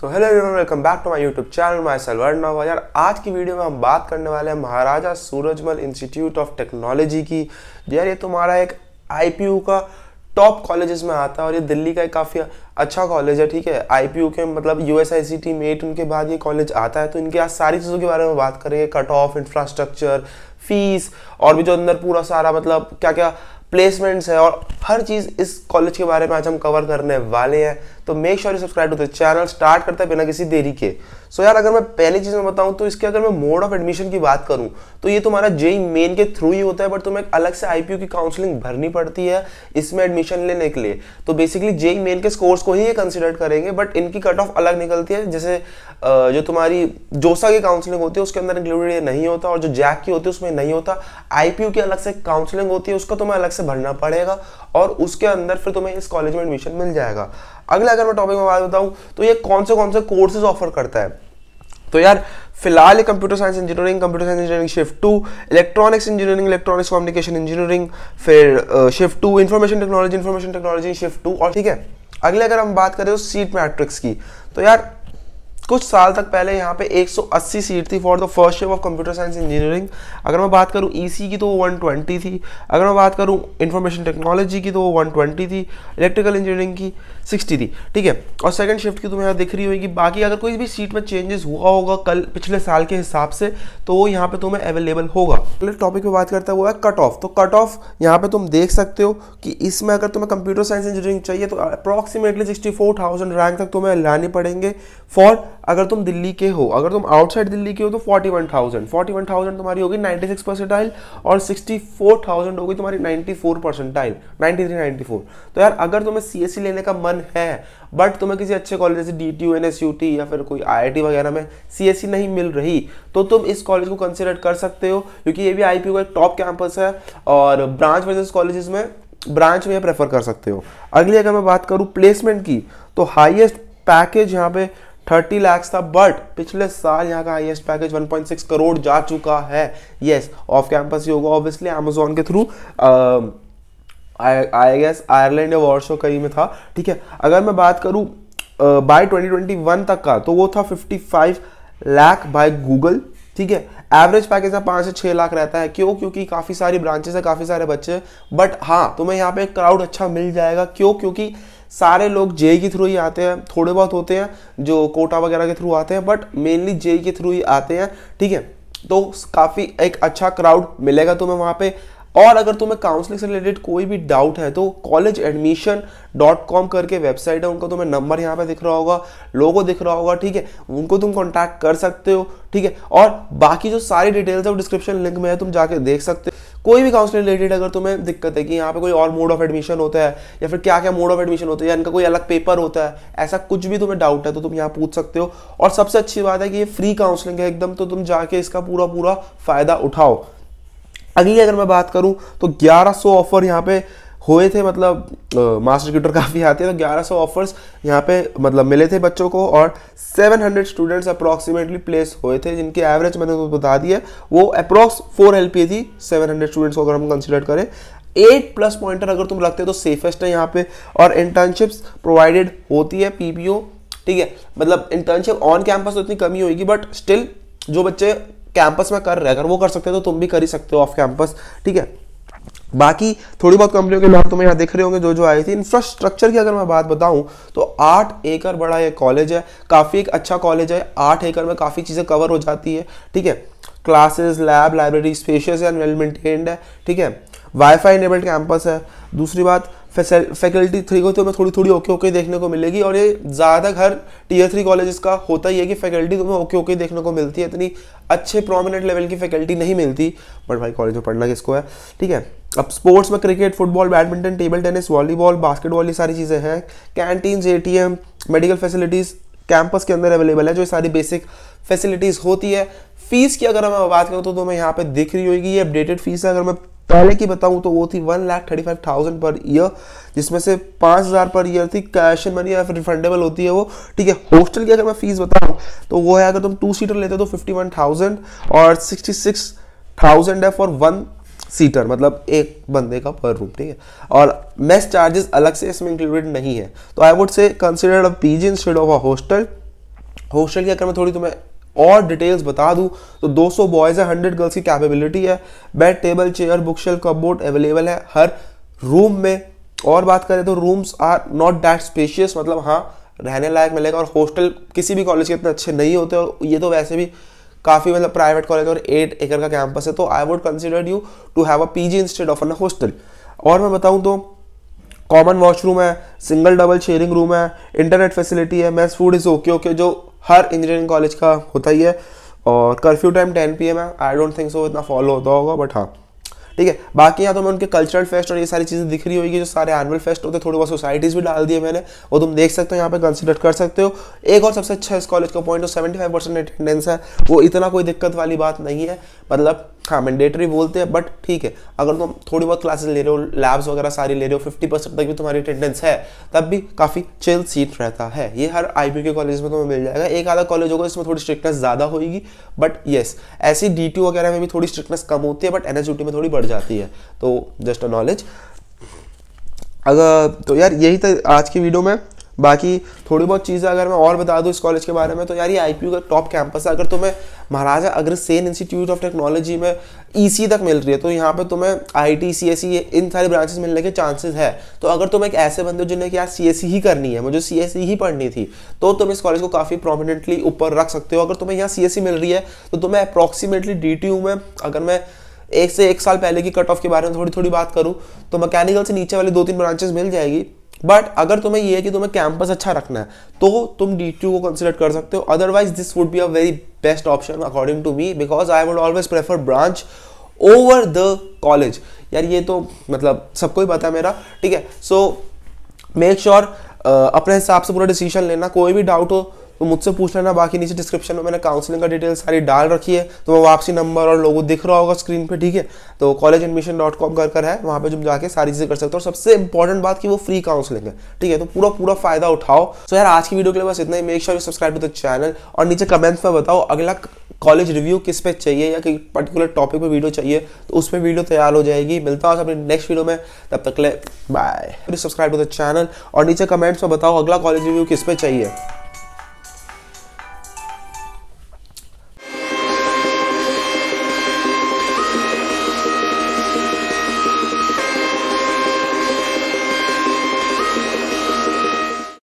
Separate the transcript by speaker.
Speaker 1: so hello everyone welcome back to my YouTube channel my सलवर नवा यार आज की वीडियो में हम बात करने वाले हैं Maharaja Surajmal institute of technology की यार ये तुम्हारा एक आईपीयू का टॉप कॉलेजेस में आता है और ये दिल्ली का एक काफ़ी अच्छा कॉलेज है ठीक है आई के मतलब U S I C T मेट उनके बाद ये कॉलेज आता है तो इनके आज सारी चीज़ों के बारे में बात करेंगे कट ऑफ इंफ्रास्ट्रक्चर फीस और भी जो अंदर पूरा सारा मतलब क्या क्या प्लेसमेंट्स है और हर चीज़ इस कॉलेज के बारे में आज हम कवर करने वाले हैं तो make sure you subscribe to the channel start करते हैं बिना किसी देरी के सो so यार अगर मैं पहली चीज़ में बताऊं तो इसके अगर मैं मोड ऑफ एडमिशन की बात करूं तो ये तुम्हारा जेई मेन e के थ्रू ही होता है बट तुम्हें एक अलग से आईपीयू की काउंसलिंग भरनी पड़ती है इसमें एडमिशन लेने के लिए तो बेसिकली जेई मेन के स्कोर्स को ही ये कंसिडर करेंगे बट इनकी कट ऑफ अलग निकलती है जैसे जो तुम्हारी जोसा की काउंसलिंग होती है उसके अंदर इंक्लूडेड ये नहीं होता और जो जैक की होती है उसमें नहीं होता आईपीयू की अलग से काउंसलिंग होती है उसका तुम्हें अलग से भरना पड़ेगा और उसके अंदर फिर तुम्हें इस कॉलेज में एडमिशन मिल जाएगा अगला अगर मैं टॉपिक में बात बताऊँ तो ये कौन से कौन से कोर्सेज ऑफर करता है तो यार फिलहाल ये computer science engineering computer science engineering shift to electronics engineering electronics communication engineering फिर shift to information technology information technology shift to और ठीक है अगले अगर हम बात करें तो सीट मैट्रिक्स की तो यार कुछ साल तक पहले यहाँ पे 180 सीट थी for the first year of computer science engineering अगर मैं बात करूँ ई e की तो वो वन थी अगर मैं बात करूँ इन्फॉर्मेशन टेक्नोलॉजी की तो वो वन थी इलेक्ट्रिकल इंजीनियरिंग की 60 थी ठीक है और सेकंड शिफ्ट की तुम्हें तो यहाँ दिख रही होगी बाकी अगर कोई भी सीट में चेंजेस हुआ होगा कल पिछले साल के हिसाब से तो वो यहाँ पर तुम्हें अवेलेबल होगा अगले टॉपिक पर बात करता हुआ है कट ऑफ तो कट ऑफ यहाँ पर तुम देख सकते हो कि इसमें अगर तुम्हें कंप्यूटर साइंस इंजीनियरिंग चाहिए तो अप्रॉक्सीमेटली सिक्सटी रैंक तक तुम्हें लाने पड़ेंगे फॉर अगर तुम दिल्ली के हो अगर तुम आउटसाइड दिल्ली के हो तो forty one thousand forty one thousand तुम्हारी होगी 96 सिक्स परसेंटाइल और सिक्सटी फोर थाउजेंड होगी तुम्हारी 94 four percentile ninety three ninety four तो यार अगर तुम्हें सी लेने का मन है बट तुम्हें किसी अच्छे कॉलेज जैसे D T U N S U T या फिर कोई आई आई टी वगैरह में सी एस सी नहीं मिल रही तो तुम इस कॉलेज को कंसिडर कर सकते हो क्योंकि ये भी आई पी का एक टॉप कैंपस है और ब्रांच वर्जेस कॉलेज में ब्रांच में प्रेफर कर सकते हो अगली अगर मैं बात करूँ प्लेसमेंट की तो हाइएस्ट पैकेज यहाँ पे थर्टी लैक्स था बट पिछले साल यहाँ का हाईएस्ट पैकेज 1.6 करोड़ जा चुका है यस ऑफ कैंपस ही होगा ऑब्वियसली अमेजोन के थ्रू आई गेस आयरलैंड या वॉर्शो कहीं में था ठीक है अगर मैं बात करूँ बाय 2021 तक का तो वो था 55 लाख बाय गूगल ठीक है एवरेज पैकेज का पाँच से छः लाख रहता है क्यों क्योंकि काफ़ी सारी ब्रांचेस है काफ़ी सारे बच्चे बट हाँ तुम्हें यहाँ पे क्राउड अच्छा मिल जाएगा क्यों क्योंकि सारे लोग जे के थ्रू ही आते हैं थोड़े बहुत होते हैं जो कोटा वगैरह के थ्रू आते हैं बट मेनली जे के थ्रू ही आते हैं ठीक है तो काफ़ी एक अच्छा क्राउड मिलेगा तुम्हें वहाँ पे और अगर तुम्हें काउंसलिंग से रिलेटेड कोई भी डाउट है तो कॉलेज एडमिशन डॉट कॉम करके वेबसाइट है उनका तुम्हें नंबर यहाँ पे दिख रहा होगा लोगो दिख रहा होगा ठीक है उनको तुम कॉन्टैक्ट कर सकते हो ठीक है और बाकी जो सारी डिटेल्स है वो डिस्क्रिप्शन लिंक में है तुम जाके देख सकते हो कोई भी काउंसलिंग रिलेटेड अगर तुम्हें दिक्कत है कि यहाँ पे कोई और मोड ऑफ एडमिशन होता है या फिर क्या क्या मोड ऑफ एडमिशन होता है या इनका कोई अलग पेपर होता है ऐसा कुछ भी तुम्हें डाउट है तो तुम यहाँ पूछ सकते हो और सबसे अच्छी बात है कि ये फ्री काउंसलिंग है एकदम तो तुम जाके इसका पूरा पूरा फायदा उठाओ अगली अगर मैं बात करूँ तो ग्यारह ऑफर यहाँ पे हुए थे मतलब मास्टर ट्यूटर काफ़ी आते हैं तो 1100 ऑफर्स यहाँ पे मतलब मिले थे बच्चों को और 700 स्टूडेंट्स अप्रॉक्सीमेटली प्लेस हुए थे जिनके एवरेज मैंने तो बता दिया है वो अप्रॉक्स 4 एल थी 700 स्टूडेंट्स को अगर हम कंसिडर करें एट प्लस पॉइंटर अगर तुम रखते हो तो सेफेस्ट है यहाँ पे और इंटर्नशिप्स प्रोवाइडेड होती है पी ठीक है मतलब इंटर्नशिप ऑन कैंपस तो इतनी कमी होगी बट स्टिल जो बच्चे कैंपस में कर रहे हैं अगर वो कर सकते हैं तो तुम भी कर ही सकते हो ऑफ कैंपस ठीक है बाकी थोड़ी बहुत कंपनियों के नाम तुम्हें तो यहाँ देख रहे होंगे जो जो आई थी इंफ्रास्ट्रक्चर की अगर मैं बात बताऊं तो आठ एकड़ बड़ा ये कॉलेज है काफ़ी एक अच्छा कॉलेज है आठ एकड़ में काफ़ी चीज़ें कवर हो जाती है ठीक है classes lab library spacious and well maintained है ठीक है वाईफाई इनेबल्ड कैंपस है दूसरी बात फैकल्टी थ्री को तो तुम्हें थोड़ी थोड़ी ओके ओके देखने को मिलेगी और ये ज़्यादा घर टीयर थ्री कॉलेज का होता ही है कि फैकल्टी तुम्हें ओके ओके देखने को मिलती है इतनी अच्छे प्रोमिनेंट लेवल की फैकल्टी नहीं मिलती बट भाई कॉलेज में पढ़ना किसको है ठीक है अब स्पोर्ट्स में cricket football badminton table tennis volleyball basketball ये सारी चीज़ें हैं canteens a medical facilities campus के अंदर अवेलेबल है जो सारी बेसिक फैसिलिटीज़ होती है फीस की अगर मैं बात करूँ तो मैं यहाँ पे दिख रही होगी ये अपडेटेड फीस है अगर मैं पहले की बताऊं तो वो थी one lakh thirty five thousand per year जिसमें से पाँच हज़ार पर ईयर थी कैश एंड मनी या फिर रिफंडेबल होती है वो ठीक है हॉस्टल की अगर मैं फीस बताऊं तो वो है अगर तुम टू सीटर लेते हो तो फिफ्टी वन थाउजेंड और सिक्सटी सिक्स थाउजेंड है फॉर वन सीटर मतलब एक बंदे का पर रूम ठीक है और मेस चार्जेस अलग से इसमें इंक्लूडेड नहीं है तो I would say considered a PG instead of a hostel hostel की अगर मैं थोड़ी तुम्हें और डिटेल्स बता दूं तो 200 बॉयज़ है हंड्रेड गर्ल्स की कैपेबिलिटी है bed table chair book shelf cupboard available है हर रूम में और बात करें तो rooms are not that spacious मतलब हाँ रहने लायक मिलेगा और हॉस्टल किसी भी कॉलेज के इतने अच्छे नहीं होते और ये तो वैसे भी काफ़ी मतलब प्राइवेट कॉलेज और एट एकड़ का कैंपस है तो I would consider you to have a P G instead of a hostel और मैं बताऊँ तो कॉमन वॉशरूम है सिंगल डबल शेयरिंग रूम है इंटरनेट फैसिलिटी है mess food is okay okay जो हर इंजीनियरिंग कॉलेज का होता ही है और curfew time ten P M है आई डोंट थिंक सो इतना फॉलो होता होगा बट हाँ ठीक है बाकी यहाँ तो मैं उनके कल्चरल फेस्ट और ये सारी चीज़ें दिख रही होगी जो सारे एनुअल फेस्ट होते हैं थोड़े बहुत सोसाइटीज़ भी डाल दिए मैंने वो तुम देख सकते हो यहाँ पे कंसिडर कर सकते हो एक और सबसे अच्छा इस कॉलेज का पॉइंट जो सेवेंटी फाइव परसेंट अटेंडेंस है वो इतना कोई दिक्कत वाली बात नहीं है मतलब हाँ मैंडेटरी बोलते हैं बट ठीक है अगर तुम थोड़ी बहुत क्लासेस ले रहे हो लैब्स वगैरह सारी ले रहे हो फिफ्टी परसेंट तक भी तुम्हारी अटेंडेंस है तब भी काफ़ी चिल सीट रहता है ये हर आई के कॉलेज में तुम्हें मिल जाएगा एक आधा कॉलेज होगा इसमें थोड़ी स्ट्रिक्टनेस ज़्यादा होगी बट येस ऐसी डी वगैरह में भी थोड़ी स्ट्रिक्टनेस कम होती है बट एन में थोड़ी बढ़ जाती है तो जस्ट अ नॉलेज अगर तो यार यही था आज की वीडियो में बाकी थोड़ी बहुत चीज़ें अगर मैं और बता दूँ इस कॉलेज के बारे में तो यार ये आई का टॉप कैंपस है अगर तुम्हें Maharaja Agrasen institute of technology में ई e तक मिल रही है तो यहाँ पर तुम्हें आई टी सी एस इन सारी ब्रांचेस मिलने के चांसेस है तो अगर तुम एक ऐसे बंदे हो जिन्हें कि यार सी एस e ही करनी है मुझे सी एस e ही पढ़नी थी तो तुम इस कॉलेज को काफ़ी प्रोमिनेंटली ऊपर रख सकते हो अगर तुम्हें यहाँ सी एस मिल रही है तो तुम्हें अप्रॉक्सीमेटली डी टी यू में अगर मैं एक से एक साल पहले की कट ऑफ के बारे में थोड़ी थोड़ी बात करूँ तो मैकेनिकल से नीचे वाली दो तीन ब्रांचेस मिल जाएगी बट अगर तुम्हें ये है कि तुम्हें कैंपस अच्छा रखना है तो तुम डी को कंसिडर कर सकते हो otherwise this would be a very best option according to me because I would always prefer branch over the college यार ये तो मतलब सबको ही पता है मेरा ठीक है सो मेक श्योर अपने हिसाब से पूरा डिसीजन लेना कोई भी डाउट हो तो मुझसे पूछ लेना बाकी नीचे डिस्क्रिप्शन में मैंने काउंसलिंग का डिटेल सारी डाल रखी है तो मैं वापसी नंबर और लोगों दिख रहा होगा स्क्रीन पे ठीक है तो कॉलेज एडमिशन डॉट कॉम कर कर है वहाँ पे तुम जाके सारी चीज़ें कर सकते हो और सबसे इंपॉर्टेंट बात कि वो फ्री काउंसलिंग है ठीक है तो पूरा पूरा फायदा उठाओ तो यार आज की वीडियो के लिए बस इतना ही make sure subscribe to the channel और नीचे कमेंट्स में बताओ अगला कॉलेज रिव्यू किस पे चाहिए या कि पर्टिकुलर टॉपिक पे वीडियो चाहिए तो उस पर वीडियो तैयार हो जाएगी मिलता हूँ अपने नेक्स्ट वीडियो में तब तक ले bye subscribe to the channel और नीचे कमेंट्स में बताओ अगला कॉलेज रिव्यू किस पे चाहिए